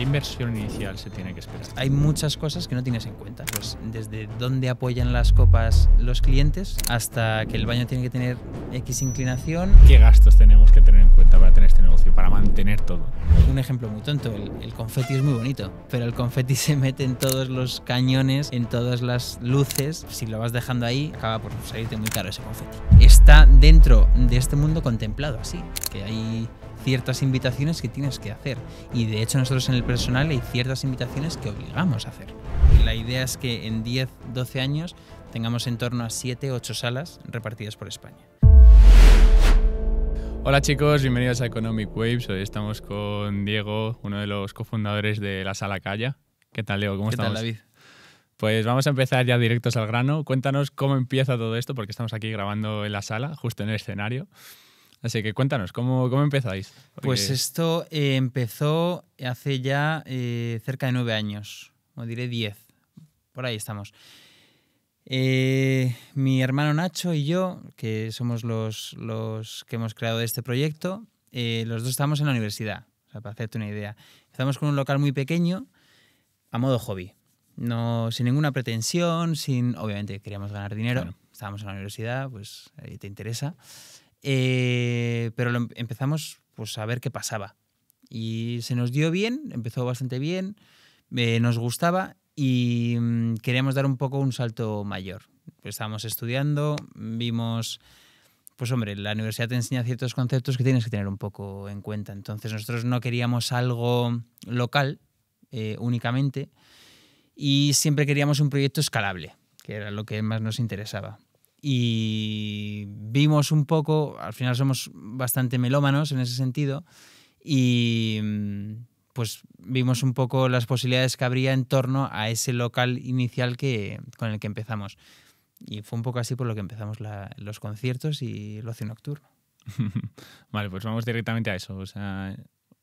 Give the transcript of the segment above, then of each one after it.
¿Qué inversión inicial se tiene que esperar? Hay muchas cosas que no tienes en cuenta. Pues desde dónde apoyan las copas los clientes hasta que el baño tiene que tener X inclinación. ¿Qué gastos tenemos que tener en cuenta para tener este negocio, para mantener todo? Un ejemplo muy tonto, el, el confeti es muy bonito, pero el confeti se mete en todos los cañones, en todas las luces. Si lo vas dejando ahí, acaba por salirte muy caro ese confeti. Está dentro de este mundo contemplado así, que hay ciertas invitaciones que tienes que hacer. Y de hecho nosotros en el personal hay ciertas invitaciones que obligamos a hacer. La idea es que en 10, 12 años tengamos en torno a 7, 8 salas repartidas por España. Hola chicos, bienvenidos a Economic Waves. Hoy estamos con Diego, uno de los cofundadores de la Sala Calla. ¿Qué tal, Leo? ¿Cómo ¿Qué David? Pues vamos a empezar ya directos al grano. Cuéntanos cómo empieza todo esto, porque estamos aquí grabando en la sala, justo en el escenario. Así que cuéntanos, ¿cómo, cómo empezáis? Pues esto eh, empezó hace ya eh, cerca de nueve años, o diré diez, por ahí estamos. Eh, mi hermano Nacho y yo, que somos los, los que hemos creado este proyecto, los dos estábamos en la universidad, para hacerte una idea. Empezamos con un local muy pequeño, a modo hobby, no, sin ninguna pretensión, sin, obviamente queríamos ganar dinero. estábamos en la universidad, pues ahí te interesa. Eh, pero em-, empezamos pues, a ver qué pasaba. Y se nos dio bien, empezó bastante bien, eh, nos gustaba y mm, queríamos dar un poco un salto mayor. estábamos estudiando, vimos, pues hombre, la universidad te enseña ciertos conceptos que tienes que tener un poco en cuenta. Entonces nosotros no queríamos algo local eh, únicamente y siempre queríamos un proyecto escalable, que era lo que más nos interesaba y vimos un poco, al final somos bastante melómanos en ese sentido, y mm, pues vimos un poco las posibilidades que habría en torno a ese local inicial que, con el que empezamos. Y fue un poco así por lo que empezamos los conciertos y lo ocio nocturno. vale, pues vamos directamente a eso. O sea,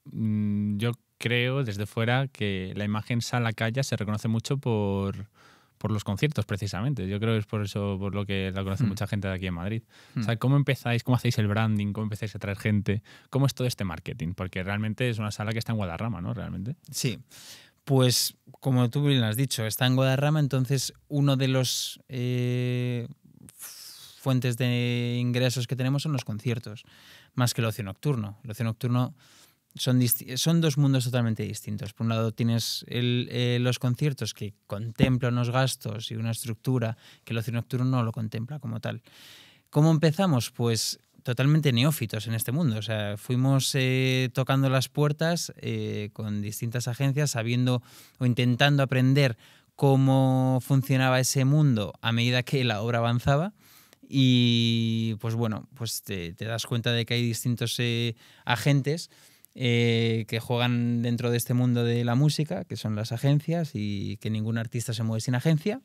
mm, yo creo desde fuera que la imagen sala-calle se reconoce mucho por, por los conciertos, precisamente. Yo creo que es por eso, por lo que la conoce hmm. mucha gente de aquí en Madrid. O sea, hmm. ¿cómo empezáis? ¿Cómo hacéis el branding? ¿Cómo empezáis a traer gente? ¿Cómo es todo este marketing? Porque realmente es una sala que está en Guadarrama, ¿no? Realmente. Sí. Pues, como tú bien has dicho, está en Guadarrama, entonces uno de los eh, fuentes de ingresos que tenemos son los conciertos, más que el ocio nocturno. El ocio nocturno son, dos mundos totalmente distintos. Por un lado tienes eh, los conciertos que contemplan unos gastos y una estructura que el ocio nocturno no lo contempla como tal. ¿Cómo empezamos? Pues totalmente neófitos en este mundo. O sea, fuimos eh, tocando las puertas eh, con distintas agencias, sabiendo o intentando aprender cómo funcionaba ese mundo a medida que la obra avanzaba. Y pues bueno, pues te, das cuenta de que hay distintos agentes eh, que juegan dentro de este mundo de la música, que son las agencias y que ningún artista se mueve sin agencia.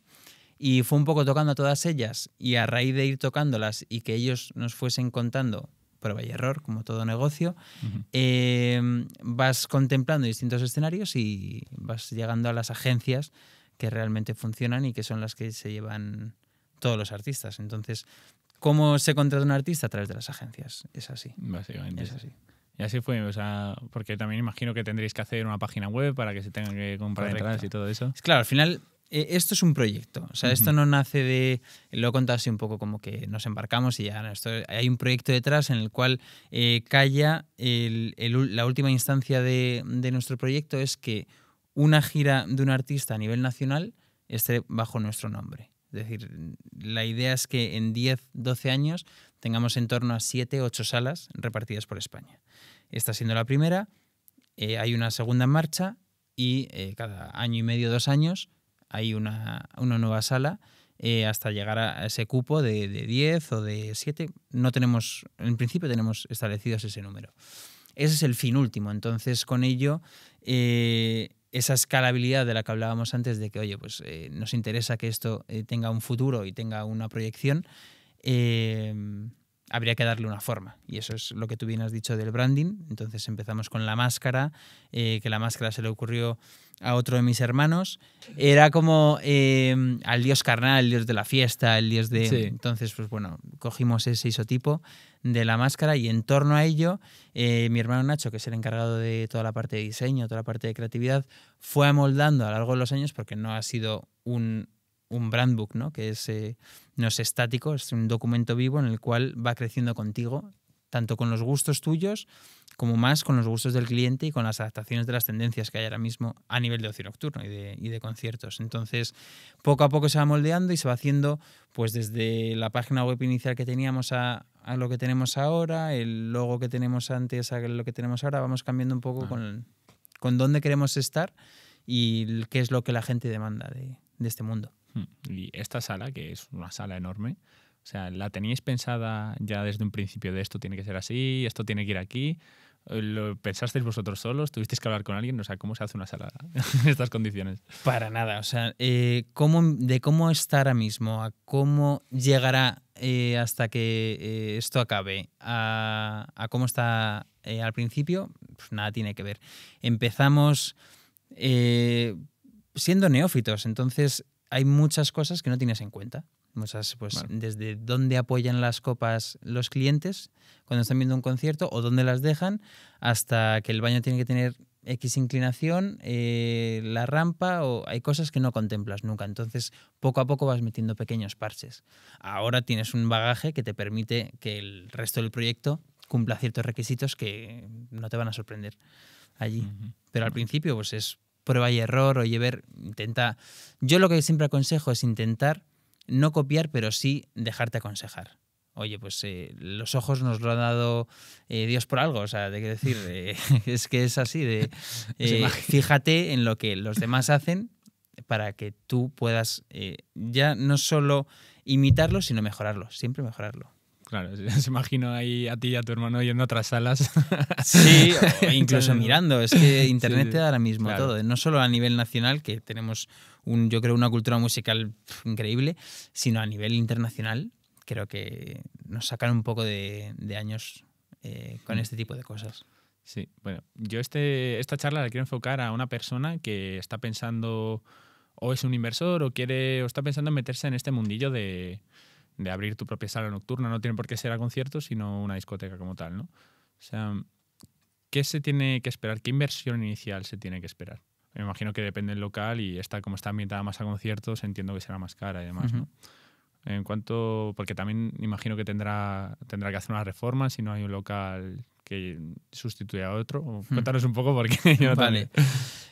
Y fue un poco tocando a todas ellas y a raíz de ir tocándolas y que ellos nos fuesen contando prueba y error, como todo negocio, em, vas contemplando distintos escenarios y vas llegando a las agencias que realmente funcionan y que son las que se llevan todos los artistas. Entonces, ¿cómo se contrata un artista? A través de las agencias. Es así. Básicamente. Es así. Y así fue, o sea, porque también imagino que tendréis que hacer una página web para que se tengan que comprar y todo eso. Claro, al final eh, esto es un proyecto, o sea, esto no nace de, lo he contado así un poco como que nos embarcamos y ya, esto, hay un proyecto detrás en el cual eh, calla, la última instancia de, de, nuestro proyecto es que una gira de un artista a nivel nacional esté bajo nuestro nombre. Es decir, la idea es que en 10, 12 años tengamos en torno a 7, 8 salas repartidas por España. Esta siendo la primera, eh, hay una segunda en marcha y eh, cada año y medio, dos años, hay una, una nueva sala eh, hasta llegar a ese cupo de, 10 o de 7. No tenemos, en principio tenemos establecidos ese número. Ese es el fin último. Entonces, con ello, esa escalabilidad de la que hablábamos antes, de que, oye, pues nos interesa que esto tenga un futuro y tenga una proyección, habría que darle una forma. Y eso es lo que tú bien has dicho del branding. Entonces empezamos con la máscara, eh, que la máscara se le ocurrió a otro de mis hermanos. Era como eh, al dios carnal, el dios de la fiesta, el dios de... Entonces, pues bueno, cogimos ese isotipo de la máscara y en torno a ello, eh, mi hermano Nacho, que es el encargado de toda la parte de diseño, toda la parte de creatividad, fue amoldando a lo largo de los años, porque no ha sido un un brand book, ¿no? que es, eh, no es estático, es un documento vivo en el cual va creciendo contigo, tanto con los gustos tuyos como más con los gustos del cliente y con las adaptaciones de las tendencias que hay ahora mismo a nivel de ocio nocturno y de, conciertos. Entonces, poco a poco se va moldeando y se va haciendo, pues desde la página web inicial que teníamos a, lo que tenemos ahora, el logo que tenemos antes a lo que tenemos ahora, vamos cambiando un poco ah. con, con dónde queremos estar y qué es lo que la gente demanda de este mundo. Hmm. Y esta sala, que es una sala enorme, o sea, ¿la teníais pensada ya desde un principio de esto tiene que ser así, esto tiene que ir aquí? ¿Lo pensasteis vosotros solos? ¿Tuvisteis que hablar con alguien? O sea, ¿cómo se hace una sala en estas condiciones? Para nada. O sea, eh, de cómo está ahora mismo a cómo llegará eh, hasta que eh, esto acabe, a, a cómo está al principio, pues nada tiene que ver. Empezamos siendo neófitos, entonces hay muchas cosas que no tienes en cuenta. Muchas, pues, desde dónde apoyan las copas los clientes cuando están viendo un concierto o dónde las dejan, hasta que el baño tiene que tener X inclinación, eh, la rampa, o hay cosas que no contemplas nunca. Entonces, poco a poco vas metiendo pequeños parches. Ahora tienes un bagaje que te permite que el resto del proyecto cumpla ciertos requisitos que no te van a sorprender allí. Pero al principio, pues es prueba y error, oye, ver, intenta... Yo lo que siempre aconsejo es intentar no copiar, pero sí dejarte aconsejar. Oye, pues eh, los ojos nos lo ha dado eh, Dios por algo, o sea, de qué decir, eh, es que es así, de fíjate en lo que los demás hacen para que tú puedas ya no solo imitarlo, sino mejorarlo, siempre mejorarlo. Claro, se imagino ahí a ti y a tu hermano yendo a otras salas. Sí, o incluso mirando. Es que Internet te da ahora mismo todo. No solo a nivel nacional, que tenemos, un, yo creo, una cultura musical increíble, sino a nivel internacional. Creo que nos sacan un poco de, años eh, con este tipo de cosas. Sí, bueno, yo este, esta charla la quiero enfocar a una persona que está pensando o es un inversor o quiere o está pensando en meterse en este mundillo de, de abrir tu propia sala nocturna, no tiene por qué ser a conciertos, sino una discoteca como tal, ¿no? O sea, ¿qué se tiene que esperar? ¿Qué inversión inicial se tiene que esperar? Me imagino que depende del local y esta, como está ambientada más a conciertos, entiendo que será más cara y demás, ¿no? En cuanto, porque también imagino que tendrá, tendrá que hacer una reforma si no hay un local que sustituya a otro. Cuéntanos un poco porque yo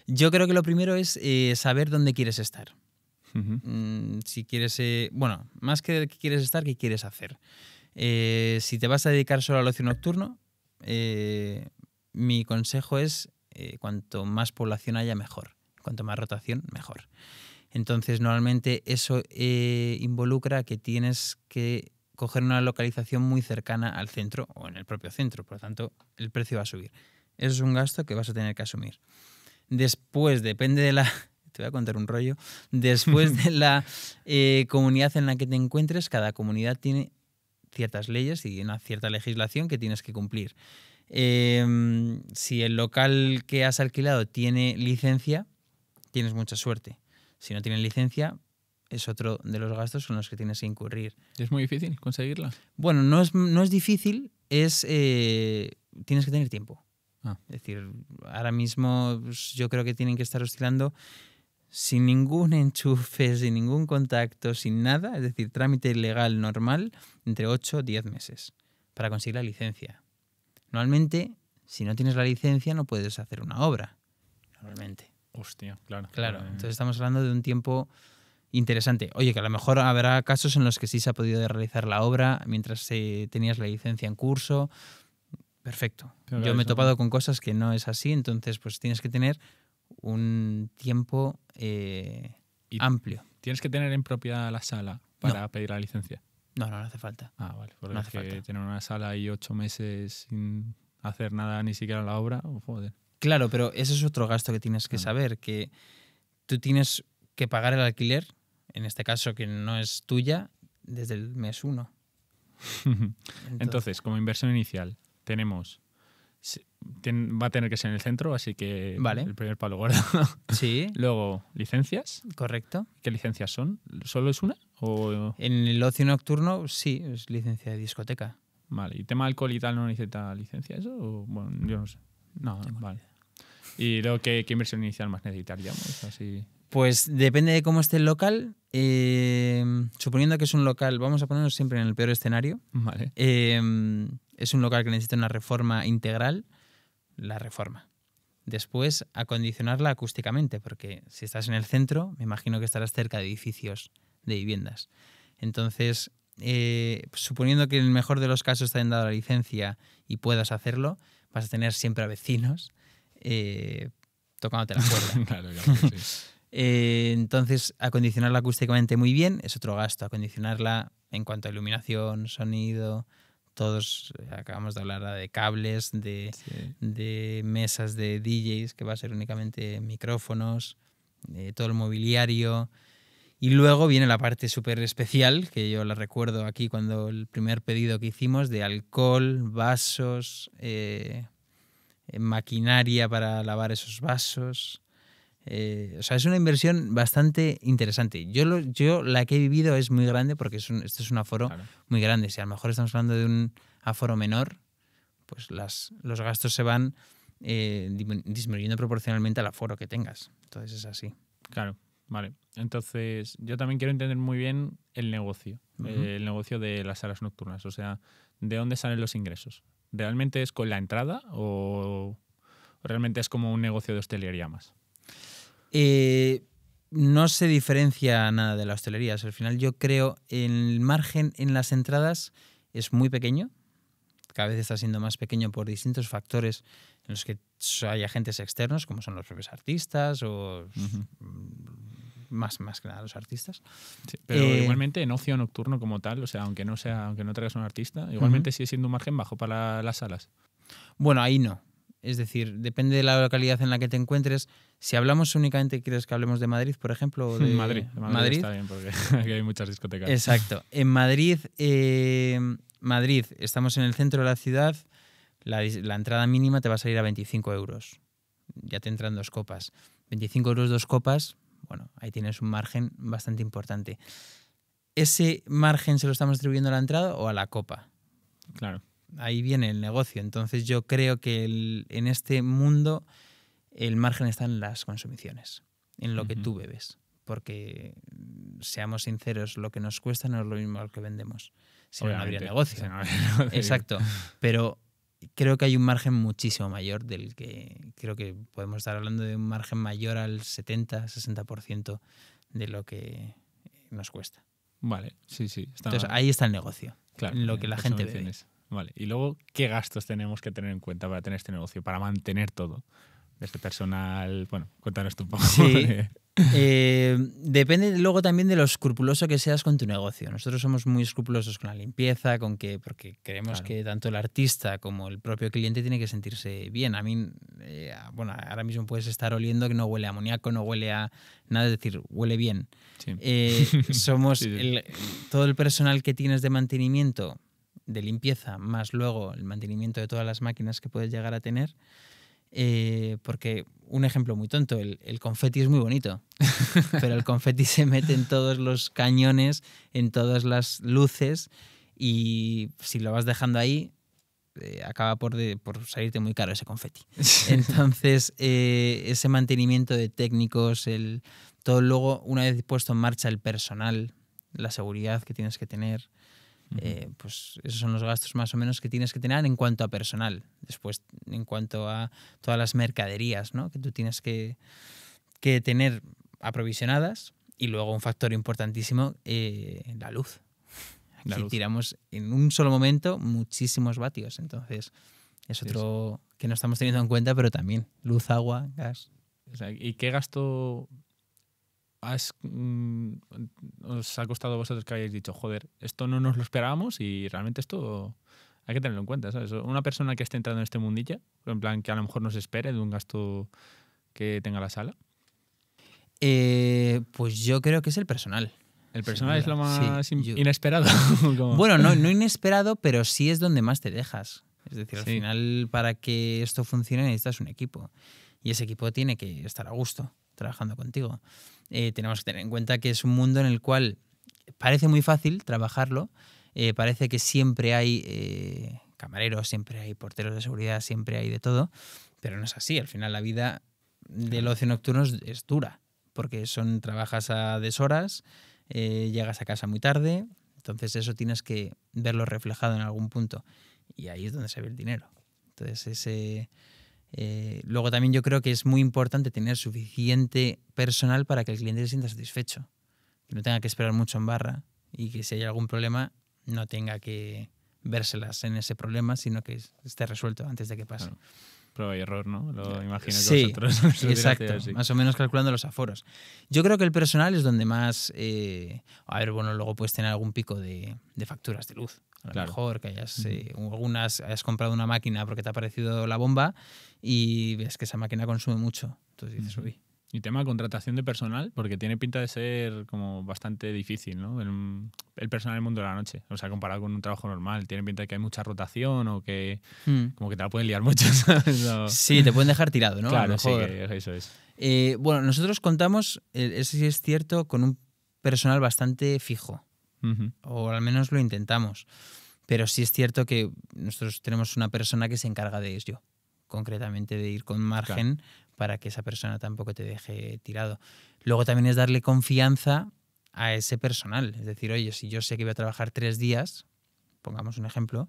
Yo creo que lo primero es eh, saber dónde quieres estar. Mm, si quieres, eh, bueno, más que que quieres estar, qué quieres hacer. Eh, si te vas a dedicar solo al ocio nocturno, eh, mi consejo es cuanto más población haya, mejor. Cuanto más rotación, mejor. Entonces, normalmente eso involucra que tienes que coger una localización muy cercana al centro o en el propio centro, por lo tanto, el precio va a subir. Eso es un gasto que vas a tener que asumir. Después, depende de la, te voy a contar un rollo, después de la eh, comunidad en la que te encuentres, cada comunidad tiene ciertas leyes y una cierta legislación que tienes que cumplir. Em, si el local que has alquilado tiene licencia, tienes mucha suerte. Si no tiene licencia, es otro de los gastos con los que tienes que incurrir. ¿Es muy difícil conseguirla? Bueno, no es, difícil, es eh, tienes que tener tiempo. Ah. Es decir, ahora mismo pues, yo creo que tienen que estar oscilando sin ningún enchufe, sin ningún contacto, sin nada, es decir, trámite legal normal, entre 8 o 10 meses para conseguir la licencia. Normalmente, si no tienes la licencia, no puedes hacer una obra. Normalmente. Hostia, claro. Claro, eh. entonces estamos hablando de un tiempo interesante. Oye, que a lo mejor habrá casos en los que sí se ha podido realizar la obra mientras se eh, tenías la licencia en curso. Perfecto. Yo me he topado con cosas que no es así, entonces pues tienes que tener un tiempo eh, amplio. ¿Tienes que tener en propiedad la sala para pedir la licencia? No, no, hace falta. Ah, vale. Porque tener una sala y ocho meses sin hacer nada, ni siquiera la obra, oh, joder. Claro, pero ese es otro gasto que tienes que saber, que tú tienes que pagar el alquiler, en este caso que no es tuya, desde el mes uno. Entonces como inversión inicial, tenemos va a tener que ser en el centro, así que el primer palo guardado Sí. Luego, licencias. Correcto. ¿Qué licencias son? ¿Solo es una? O... En el ocio nocturno, sí, es licencia de discoteca. Vale. ¿Y tema alcohol y tal no necesita licencia eso? bueno, yo no sé. No, vale. ¿Y luego qué, inversión inicial más necesitaríamos? Así. Pues depende de cómo esté el local. Eh, suponiendo que es un local, vamos a ponernos siempre en el peor escenario. Vale. Eh, es un local que necesita una reforma integral. La reforma. Después, acondicionarla acústicamente, porque si estás en el centro, me imagino que estarás cerca de edificios de viviendas. Entonces, eh, suponiendo que en el mejor de los casos te hayan dado la licencia y puedas hacerlo, vas a tener siempre a vecinos eh, tocándote la cuerda. Eh, entonces, acondicionarla acústicamente muy bien es otro gasto. Acondicionarla en cuanto a iluminación, sonido, todos eh, acabamos de hablar de cables, de, mesas de DJs, que va a ser únicamente micrófonos, todo el mobiliario. Y luego viene la parte súper especial, que yo la recuerdo aquí cuando el primer pedido que hicimos de alcohol, vasos, eh, maquinaria para lavar esos vasos. Eh, o sea, es una inversión bastante interesante. Yo, lo, yo la que he vivido es muy grande porque es este es un aforo muy grande. Si a lo mejor estamos hablando de un aforo menor, pues las, los gastos se van eh, disminuyendo proporcionalmente al aforo que tengas. Entonces es así. Claro, vale. Entonces yo también quiero entender muy bien el negocio, el negocio de las salas nocturnas. O sea, ¿de dónde salen los ingresos? ¿Realmente es con la entrada o realmente es como un negocio de hostelería más? Eh, no se diferencia nada de la hostelería. al final yo creo el margen en las entradas es muy pequeño. Cada vez está siendo más pequeño por distintos factores en los que hay agentes externos, como son los propios artistas o más, que nada los artistas. pero eh, igualmente en ocio nocturno como tal, o sea, aunque no sea, aunque no traigas un artista, igualmente sigue siendo un margen bajo para las salas. Bueno, ahí no. Es decir, depende de la localidad en la que te encuentres. Si hablamos únicamente, ¿quieres que hablemos de Madrid, por ejemplo? En Madrid, está bien, porque aquí hay muchas discotecas. Exacto. En Madrid, eh, Madrid, estamos en el centro de la ciudad, la, la, entrada mínima te va a salir a 25 euros. Ya te entran dos copas. 25 euros, dos copas, bueno, ahí tienes un margen bastante importante. ¿Ese margen se lo estamos atribuyendo a la entrada o a la copa? Claro. Ahí viene el negocio. Entonces yo creo que en este mundo el margen está en las consumiciones, en lo que tú bebes. Porque, seamos sinceros, lo que nos cuesta no es lo mismo al que vendemos. Si no, habría negocio. Exacto. Pero creo que hay un margen muchísimo mayor del que creo que podemos estar hablando de un margen mayor al 70-60% de lo que nos cuesta. Vale, sí, sí. Entonces ahí está el negocio, claro, lo que la gente ve. Vale, y luego, ¿qué gastos tenemos que tener en cuenta para tener este negocio, para mantener todo? Desde personal, bueno, cuéntanos tú un poco. Sí, Eh, depende luego también de lo escrupuloso que seas con tu negocio. Nosotros somos muy escrupulosos con la limpieza, con que porque creemos que tanto el artista como el propio cliente tiene que sentirse bien. A mí, eh, bueno, ahora mismo puedes estar oliendo que no huele a amoníaco, no huele a nada, es decir, huele bien. Eh, somos todo el personal que tienes de mantenimiento, de limpieza, más luego el mantenimiento de todas las máquinas que puedes llegar a tener. Eh, porque un ejemplo muy tonto, el, confeti es muy bonito, pero el confeti se mete en todos los cañones, en todas las luces y si lo vas dejando ahí, eh, acaba por, salirte muy caro ese confeti. Entonces, eh, ese mantenimiento de técnicos, el, todo luego, una vez puesto en marcha el personal, la seguridad que tienes que tener, eh, pues esos son los gastos más o menos que tienes que tener en cuanto a personal. Después, en cuanto a todas las mercaderías que tú tienes que, tener aprovisionadas. Y luego un factor importantísimo, eh, la luz. tiramos en un solo momento muchísimos vatios. Entonces, es otro que no estamos teniendo en cuenta, pero también luz, agua, gas. ¿Y qué gasto Mm, os ha costado vosotros que hayáis dicho, joder, esto no nos lo esperábamos y realmente esto hay que tenerlo en cuenta, Una persona que esté entrando en este mundillo, en plan que a lo mejor nos espere de un gasto que tenga la sala. Eh, pues yo creo que es el personal. El personal es lo más inesperado. bueno, no, inesperado, pero sí es donde más te dejas. Es decir, al final para que esto funcione necesitas un equipo. Y ese equipo tiene que estar a gusto trabajando contigo. Eh, tenemos que tener en cuenta que es un mundo en el cual parece muy fácil trabajarlo, eh, parece que siempre hay eh, camareros, siempre hay porteros de seguridad, siempre hay de todo, pero no es así. Al final la vida del ocio nocturno es, dura, porque son trabajas a deshoras, llegas a casa muy tarde, entonces eso tienes que verlo reflejado en algún punto y ahí es donde se ve el dinero. Entonces ese eh, luego también yo creo que es muy importante tener suficiente personal para que el cliente se sienta satisfecho, que no tenga que esperar mucho en barra y que si hay algún problema no tenga que vérselas en ese problema, sino que esté resuelto antes de que pase. Prueba y error, ¿no? Lo eh, imagino que sí, exacto, más o menos calculando los aforos. Yo creo que el personal es donde más... Eh, a ver, bueno, luego puedes tener algún pico de facturas de luz a lo mejor que hayas, eh, algunas, comprado una máquina porque te ha parecido la bomba y ves que esa máquina consume mucho. Entonces dices, uy. Y tema contratación de personal, porque tiene pinta de ser como bastante difícil, ¿no? El, personal del mundo de la noche. O sea, comparado con un trabajo normal, tiene pinta de que hay mucha rotación o que hmm. como que te la pueden liar mucho, Sí, te pueden dejar tirado, ¿no? Claro, sí, eso es. Eh, bueno, nosotros contamos, eh, eso sí es cierto, con un personal bastante fijo o al menos lo intentamos. Pero sí es cierto que nosotros tenemos una persona que se encarga de ello, concretamente de ir con margen para que esa persona tampoco te deje tirado. Luego también es darle confianza a ese personal. Es decir, oye, si yo sé que voy a trabajar tres días, pongamos un ejemplo,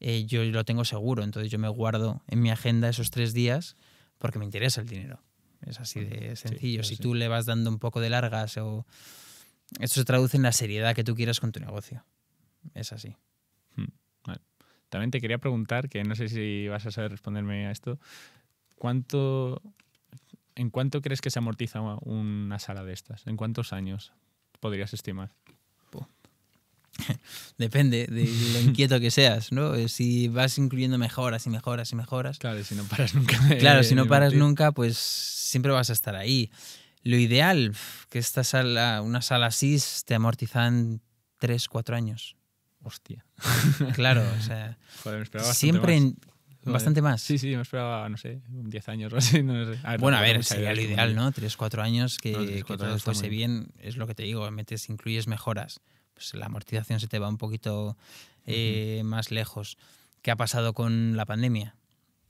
eh, yo lo tengo seguro, entonces yo me guardo en mi agenda esos tres días porque me interesa el dinero. Es así de sencillo. si tú le vas dando un poco de largas o esto se traduce en la seriedad que tú quieras con tu negocio. Es así. Hmm, También te quería preguntar, que no sé si vas a saber responderme a esto, ¿cuánto, ¿en cuánto crees que se amortiza una sala de estas? ¿En cuántos años podrías estimar? Depende de lo inquieto que seas, ¿no? Eh, si vas incluyendo mejoras y mejoras y mejoras. Claro, si no paras nunca. claro, si no paras nunca, pues siempre vas a estar ahí lo ideal, que esta sala, una sala así, te amortizan 3, 4 años. Hostia. claro, o sea. Joder, me esperaba siempre más. En, bastante más. Sí, sí, me esperaba, no sé, 10 años o así. No sé. bueno, a ver, sería lo ideal, ¿no? 3, 4 años que, que todo fuese bien, es lo que te digo, metes, incluyes mejoras. Pues la amortización se te va un poquito eh, más lejos. ¿Qué ha pasado con la pandemia?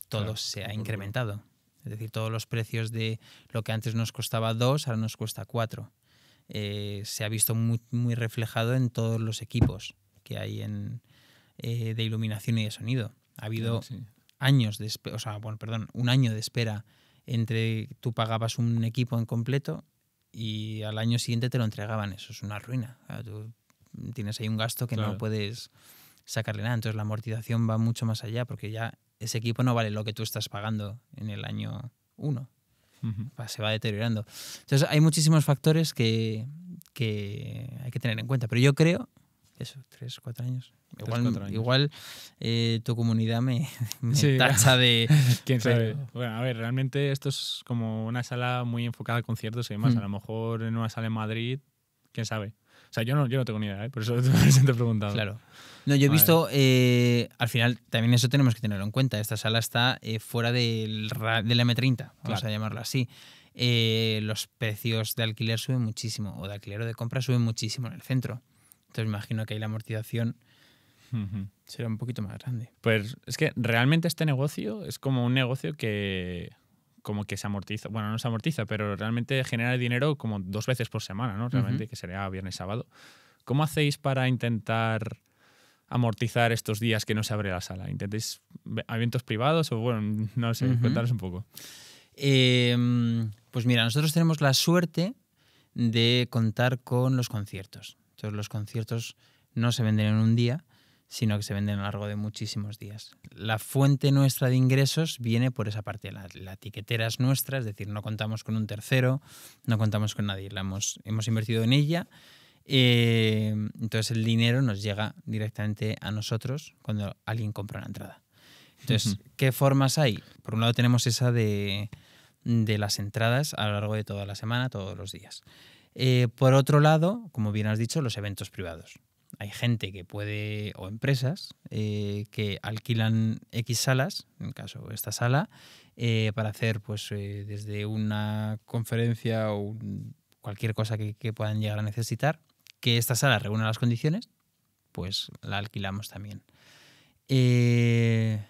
Todo se ha incrementado. Es decir, todos los precios de lo que antes nos costaba dos, ahora nos cuesta cuatro. Eh, se ha visto muy, reflejado en todos los equipos que hay en, eh, de iluminación y de sonido. Ha habido años de o sea, perdón, un año de espera entre tú pagabas un equipo en completo y al año siguiente te lo entregaban. Eso es una ruina. tú tienes ahí un gasto que no puedes sacarle nada. Entonces la amortización va mucho más allá porque ya ese equipo no vale lo que tú estás pagando en el año 1. Se va deteriorando. Entonces hay muchísimos factores que, que, hay que tener en cuenta. Pero yo creo, eso, tres, cuatro años. igual, igual eh, tu comunidad me, tacha de... ¿Quién sabe? Bueno, a ver, realmente esto es como una sala muy enfocada a conciertos y demás. Hmm. A lo mejor en una sala en Madrid, quién sabe. O sea, yo no, yo no tengo ni idea, ¿eh? por eso te he preguntado. Claro. No, yo he visto, eh, al final también eso tenemos que tenerlo en cuenta, esta sala está eh, fuera del, M30, vamos a llamarlo así. los precios de alquiler suben muchísimo, o de alquiler o de compra suben muchísimo en el centro. Entonces imagino que ahí la amortización será un poquito más grande. Pues es que realmente este negocio es como un negocio que como que se amortiza, bueno, no se amortiza, pero realmente genera dinero como dos veces por semana, ¿no? Realmente, que sería viernes y sábado. ¿Cómo hacéis para intentar amortizar estos días que no se abre la sala? ¿Intentáis eventos privados o, bueno, no sé, contaros un poco? Em, pues mira, nosotros tenemos la suerte de contar con los conciertos. Entonces, los conciertos no se venden en un día, sino que se venden a lo largo de muchísimos días. La fuente nuestra de ingresos viene por esa parte, la, la etiquetera es nuestra, es decir, no contamos con un tercero, no contamos con nadie, la hemos, invertido en ella, eh, entonces el dinero nos llega directamente a nosotros cuando alguien compra una entrada. Entonces, ¿qué formas hay? Por un lado tenemos esa de, las entradas a lo largo de toda la semana, todos los días. Eh, por otro lado, como bien has dicho, los eventos privados hay gente que puede, o empresas, eh, que alquilan X salas, en caso esta sala, eh, para hacer pues eh, desde una conferencia o cualquier cosa que, puedan llegar a necesitar, que esta sala reúna las condiciones, pues la alquilamos también. son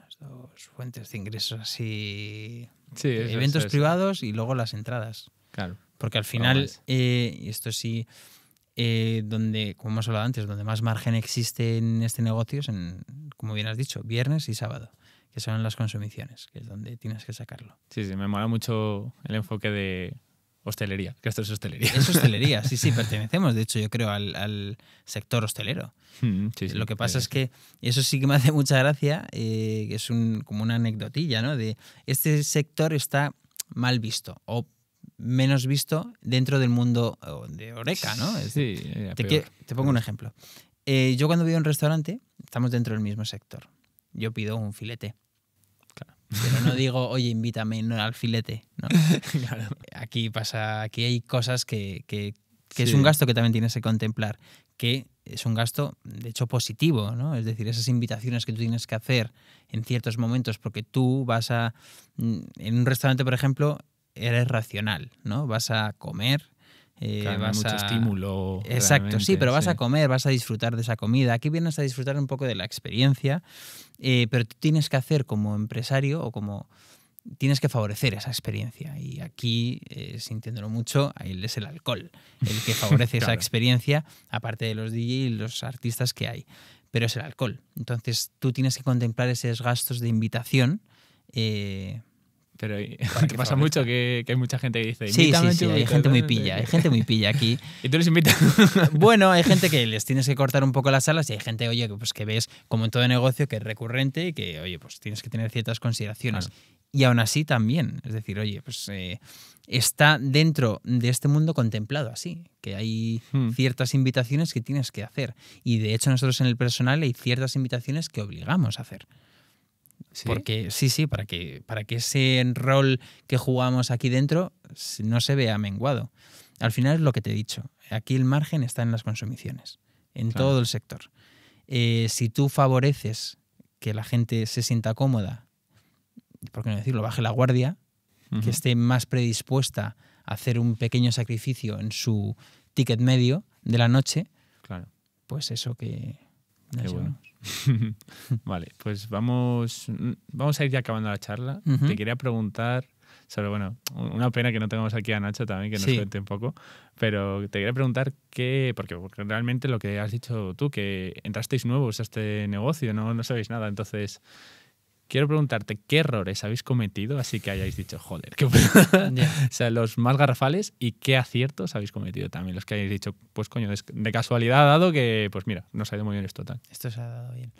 las dos fuentes de ingresos así. eventos privados y luego las entradas. Claro. Porque al final, esto sí eh, donde, como hemos hablado antes, donde más margen existe en este negocio es en, como bien has dicho, viernes y sábado, que son las consumiciones, que es donde tienes que sacarlo. Sí, sí, me mola mucho el enfoque de hostelería, que esto es hostelería. Es hostelería, sí, sí, pertenecemos, de hecho, yo creo, al, sector hostelero. Mm, Lo que pasa es que eso sí que me hace mucha gracia, eh, es un, como una anecdotilla, ¿no? De este sector está mal visto o menos visto dentro del mundo eh, de Oreca, ¿no? sí, te, pongo un ejemplo. Eh, yo cuando voy a un restaurante, estamos dentro del mismo sector. Yo pido un filete. Pero no digo, oye, invítame al filete. Aquí pasa, aquí hay cosas que, es un gasto que también tienes que contemplar, que es un gasto, de hecho, positivo, ¿no? Es decir, esas invitaciones que tú tienes que hacer en ciertos momentos, porque tú vas a. Mm, en un restaurante, por ejemplo, eres racional, ¿no? Vas a comer. Eh, mucho estímulo. Exacto, sí, pero vas a comer, vas a disfrutar de esa comida. Aquí vienes a disfrutar un poco de la experiencia, eh, pero tú tienes que hacer como empresario o como, tienes que favorecer esa experiencia. Y aquí, eh, sintiéndolo mucho, ahí es el alcohol el que favorece esa experiencia, aparte de los DJ y los artistas que hay. Pero es el alcohol. Entonces tú tienes que contemplar esos gastos de invitación. Eh, pero pasa mucho que, hay mucha gente que dice. Sí, sí, sí, hay gente muy pilla, hay gente muy pilla aquí. ¿Y tú les invitas? bueno, hay gente que les tienes que cortar un poco las alas y hay gente, oye, que, pues, que ves, como en todo negocio, que es recurrente y que, oye, pues tienes que tener ciertas consideraciones. Y aún así también, es decir, oye, pues eh, está dentro de este mundo contemplado así, que hay hmm. ciertas invitaciones que tienes que hacer. Y de hecho nosotros en el personal hay ciertas invitaciones que obligamos a hacer. ¿Sí? Porque sí, sí, para que, para que ese rol que jugamos aquí dentro no se vea menguado. Al final es lo que te he dicho. Aquí el margen está en las consumiciones, en todo el sector. Eh, si tú favoreces que la gente se sienta cómoda, por qué no decirlo, baje la guardia, que esté más predispuesta a hacer un pequeño sacrificio en su ticket medio de la noche, pues eso que... vale, pues vamos, vamos a ir ya acabando la charla. Te quería preguntar sobre, bueno, una pena que no tengamos aquí a Nacho también, que nos cuente un poco, pero te quería preguntar qué, porque, porque, realmente lo que has dicho tú, que entrasteis nuevos a este negocio, no, no sabéis nada, entonces, Quiero preguntarte, ¿qué errores habéis cometido? Así que hayáis dicho, joder, O sea, los más garrafales y qué aciertos habéis cometido también. Los que hayáis dicho, pues coño, de casualidad ha dado que, pues mira, nos ha ido muy bien esto tal. Esto se ha dado bien.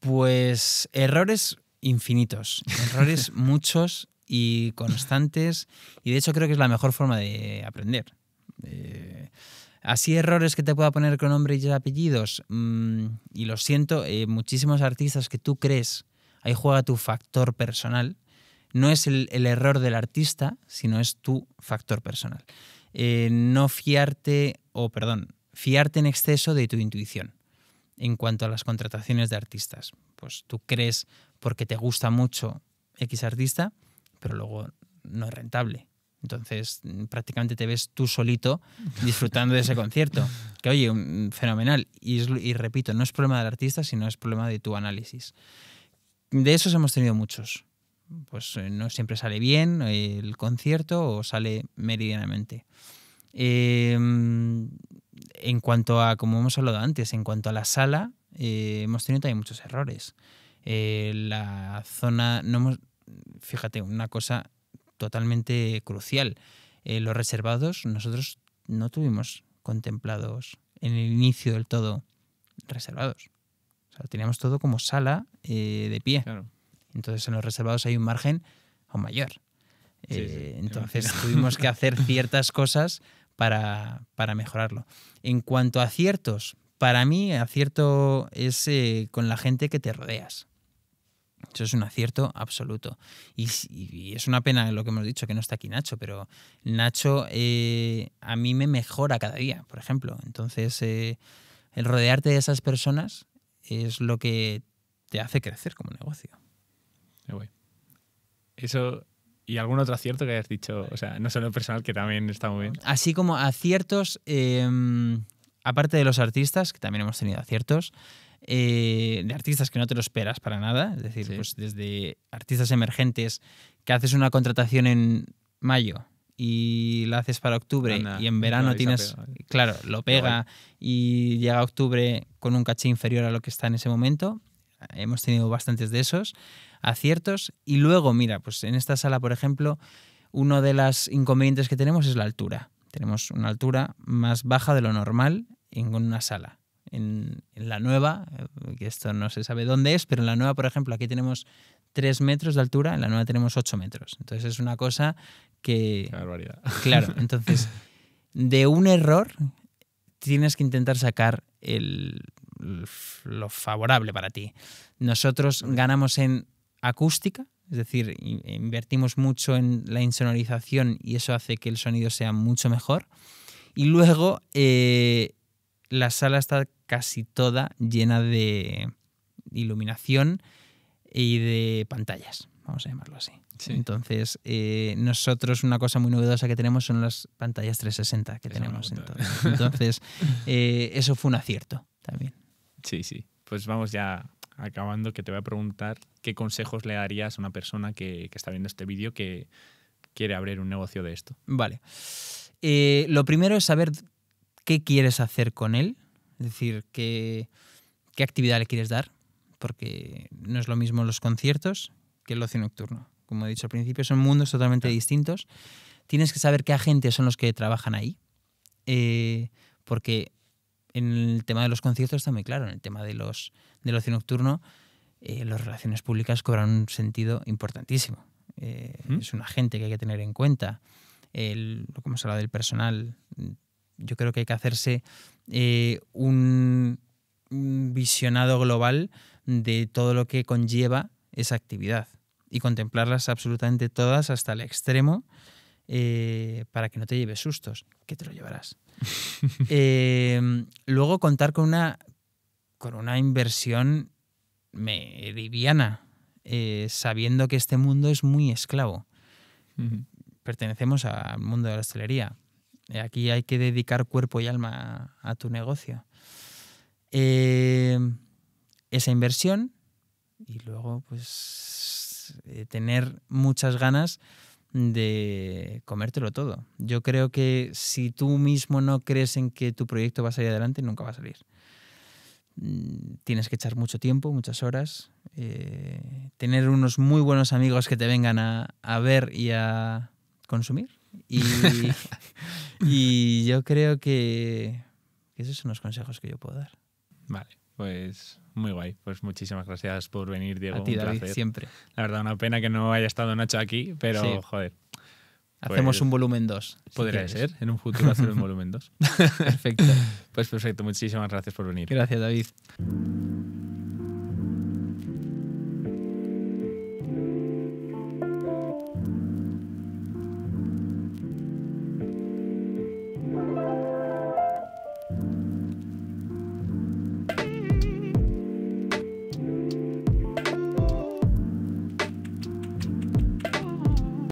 Pues errores infinitos, errores muchos y constantes. Y de hecho creo que es la mejor forma de aprender. Eh, así errores que te pueda poner con nombre y apellidos, mm, y lo siento, eh, muchísimos artistas que tú crees ahí juega tu factor personal. No es el, error del artista, sino es tu factor personal. Eh, no fiarte, o perdón, fiarte en exceso de tu intuición en cuanto a las contrataciones de artistas. Pues tú crees porque te gusta mucho X artista, pero luego no es rentable. Entonces mm, prácticamente te ves tú solito disfrutando de ese concierto. Que oye, mm, fenomenal. y repito, no es problema del artista, sino es problema de tu análisis de esos hemos tenido muchos. Pues eh, no siempre sale bien eh, el concierto o sale meridianamente. Em, en cuanto a, como hemos hablado antes, en cuanto a la sala, eh, hemos tenido también muchos errores. la zona, no fíjate, una cosa totalmente crucial. los reservados, nosotros no tuvimos contemplados en el inicio del todo reservados teníamos todo como sala eh, de pie. Entonces en los reservados hay un margen aún mayor. Eh, entonces tuvimos que hacer ciertas cosas para, mejorarlo. En cuanto a aciertos, para mí acierto es eh, con la gente que te rodeas. Eso es un acierto absoluto. Y, es una pena lo que hemos dicho, que no está aquí Nacho, pero Nacho a mí me mejora cada día, por ejemplo. Entonces, el rodearte de esas personas es lo que te hace crecer como negocio. Eso y algún otro acierto que hayas dicho, o sea, no solo personal, que también está muy bien. Así como aciertos, em, aparte de los artistas, que también hemos tenido aciertos, eh, de artistas que no te lo esperas para nada, es decir, pues desde artistas emergentes que haces una contratación en mayo y la haces para octubre y en verano tienes, claro, lo pega y llega octubre con un caché inferior a lo que está en ese momento. Hemos tenido bastantes de esos aciertos. Y luego, mira, pues en esta sala, por ejemplo, uno de los inconvenientes que tenemos es la altura. Tenemos una altura más baja de lo normal en una sala. En, la nueva, eh, que esto no se sabe dónde es, pero en la nueva, por ejemplo, aquí tenemos 3 metros de altura, en la nueva tenemos 8 metros. Entonces es una cosa Claro, entonces, de un error tienes que intentar sacar el, lo favorable para ti. Nosotros ganamos en acústica, es decir, invertimos mucho en la insonorización y eso hace que el sonido sea mucho mejor. Y luego eh, la sala está casi toda llena de iluminación y de pantallas vamos a llamarlo así. Entonces, eh, nosotros una cosa muy novedosa que tenemos son las pantallas 360 que tenemos. Entonces, eh, eso fue un acierto también. Sí, sí. Pues vamos ya acabando, que te voy a preguntar qué consejos le darías a una persona que, está viendo este vídeo que quiere abrir un negocio de esto. Vale. Eh, lo primero es saber qué quieres hacer con él, es decir, qué, qué actividad le quieres dar, porque no es lo mismo los conciertos que el ocio nocturno. Como he dicho al principio, son mundos totalmente distintos. Tienes que saber qué agentes son los que trabajan ahí, eh, porque en el tema de los conciertos está muy claro, en el tema de los, del ocio nocturno, eh, las relaciones públicas cobran un sentido importantísimo. Eh, es un agente que hay que tener en cuenta. El, como hemos hablado del personal, yo creo que hay que hacerse un visionado global de todo lo que conlleva esa actividad y contemplarlas absolutamente todas hasta el extremo eh, para que no te lleves sustos, que te lo llevarás. Eh, luego contar con una, con una inversión meridiana, eh, sabiendo que este mundo es muy esclavo. Pertenecemos al mundo de la hostelería. Aquí hay que dedicar cuerpo y alma a tu negocio. esa inversión y luego pues eh, tener muchas ganas de comértelo todo. Yo creo que si tú mismo no crees en que tu proyecto va a salir adelante, nunca va a salir. Mm, tienes que echar mucho tiempo, muchas horas, eh, tener unos muy buenos amigos que te vengan a, ver y a consumir. Y, yo creo que esos son los consejos que yo puedo dar. Vale. Pues muy guay. Pues muchísimas gracias por venir, Diego. David, siempre. La verdad, una pena que no haya estado Nacho aquí, pero joder. Hacemos pues un volumen 2. podría ser, en un futuro hacer un volumen 2. perfecto. Pues perfecto, muchísimas gracias por venir. Gracias, David.